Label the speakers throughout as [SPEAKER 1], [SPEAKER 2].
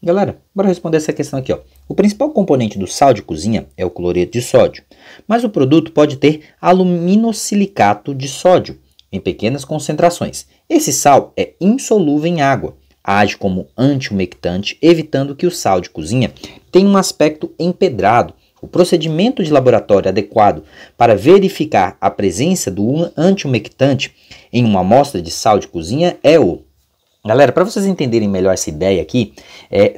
[SPEAKER 1] Galera, bora responder essa questão aqui. Ó. O principal componente do sal de cozinha é o cloreto de sódio, mas o produto pode ter aluminosilicato de sódio em pequenas concentrações. Esse sal é insolúvel em água, age como antiumectante, evitando que o sal de cozinha tenha um aspecto empedrado. O procedimento de laboratório adequado para verificar a presença do antiumectante em uma amostra de sal de cozinha é o Galera, para vocês entenderem melhor essa ideia aqui, é,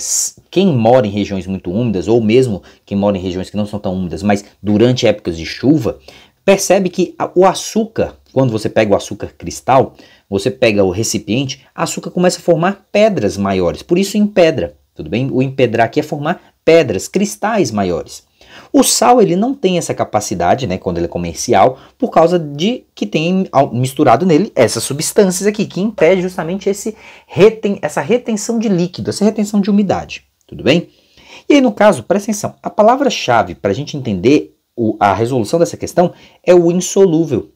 [SPEAKER 1] quem mora em regiões muito úmidas, ou mesmo quem mora em regiões que não são tão úmidas, mas durante épocas de chuva, percebe que o açúcar, quando você pega o açúcar cristal, você pega o recipiente, açúcar começa a formar pedras maiores, por isso em pedra, tudo bem? O empedrar aqui é formar pedras, cristais maiores. O sal ele não tem essa capacidade, né, quando ele é comercial, por causa de que tem misturado nele essas substâncias aqui que impede justamente esse reten essa retenção de líquido, essa retenção de umidade, tudo bem? E aí no caso, presta atenção, a palavra-chave para a gente entender o, a resolução dessa questão é o insolúvel.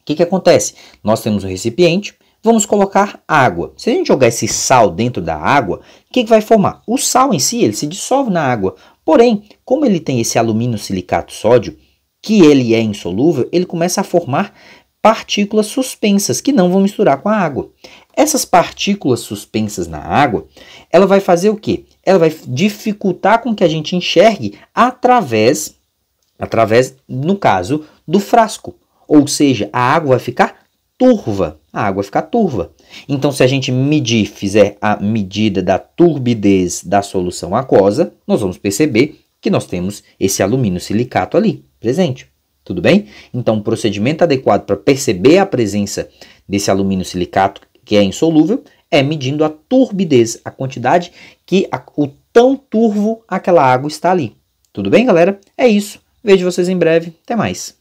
[SPEAKER 1] O que, que acontece? Nós temos um recipiente, vamos colocar água. Se a gente jogar esse sal dentro da água, o que, que vai formar? O sal em si ele se dissolve na água, Porém, como ele tem esse alumínio silicato sódio, que ele é insolúvel, ele começa a formar partículas suspensas que não vão misturar com a água. Essas partículas suspensas na água, ela vai fazer o quê? Ela vai dificultar com que a gente enxergue através, através, no caso, do frasco. Ou seja, a água vai ficar turva a água fica turva. Então, se a gente medir, fizer a medida da turbidez da solução aquosa, nós vamos perceber que nós temos esse alumínio silicato ali presente. Tudo bem? Então, o procedimento adequado para perceber a presença desse alumínio silicato que é insolúvel é medindo a turbidez, a quantidade que a, o tão turvo aquela água está ali. Tudo bem, galera? É isso. Vejo vocês em breve. Até mais.